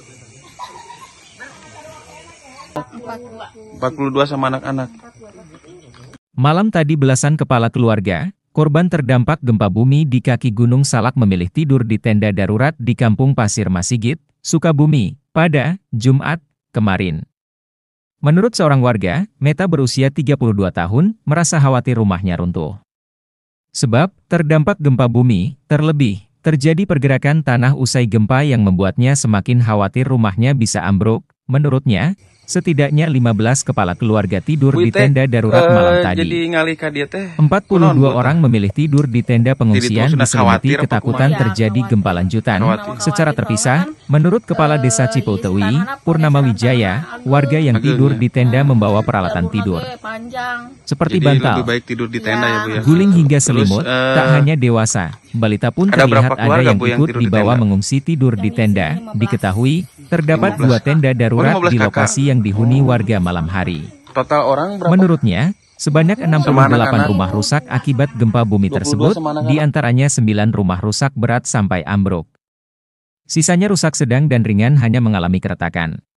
42 sama anak-anak. Malam tadi belasan kepala keluarga, korban terdampak gempa bumi di kaki Gunung Salak memilih tidur di tenda darurat di Kampung Pasir Masigit, Sukabumi, pada Jumat kemarin. Menurut seorang warga, Meta berusia 32 tahun, merasa khawatir rumahnya runtuh. Sebab, terdampak gempa bumi, terlebih, Terjadi pergerakan tanah usai gempa yang membuatnya semakin khawatir rumahnya bisa ambruk, menurutnya, setidaknya 15 kepala keluarga tidur Wite, di tenda darurat uh, malam tadi. Jadi ngalih ka 42 orang memilih tidur di tenda pengungsian diselimuti ketakutan terjadi gempa iya, lanjutan. Khawatir. Secara terpisah, iya, menurut kepala eh, desa Cipoutewi, Purnama Wijaya, warga yang tidur di tenda eh, membawa peralatan tidur. Seperti bantal, tidur ya, ya? Iya. Guling hingga selimut, tak hanya dewasa, balita pun terlihat ada yang ikut dibawa mengungsi tidur di tenda. Diketahui Terdapat dua tenda darurat di lokasi yang dihuni oh. warga malam hari. Total orang berapa? Menurutnya, sebanyak 68 rumah rusak akibat gempa bumi tersebut, di antaranya 9 rumah rusak berat sampai ambruk. Sisanya rusak sedang dan ringan hanya mengalami keretakan.